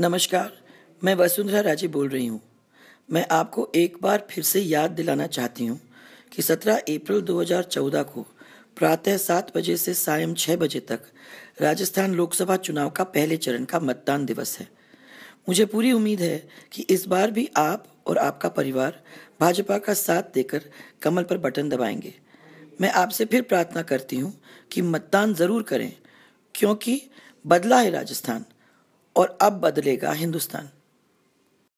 नमस्कार मैं वसुंधरा राजे बोल रही हूँ मैं आपको एक बार फिर से याद दिलाना चाहती हूँ कि 17 अप्रैल 2014 को प्रातः सात बजे से सायं छः बजे तक राजस्थान लोकसभा चुनाव का पहले चरण का मतदान दिवस है मुझे पूरी उम्मीद है कि इस बार भी आप और आपका परिवार भाजपा का साथ देकर कमल पर बटन दबाएंगे मैं आपसे फिर प्रार्थना करती हूँ कि मतदान ज़रूर करें क्योंकि बदला है राजस्थान और अब बदलेगा हिंदुस्तान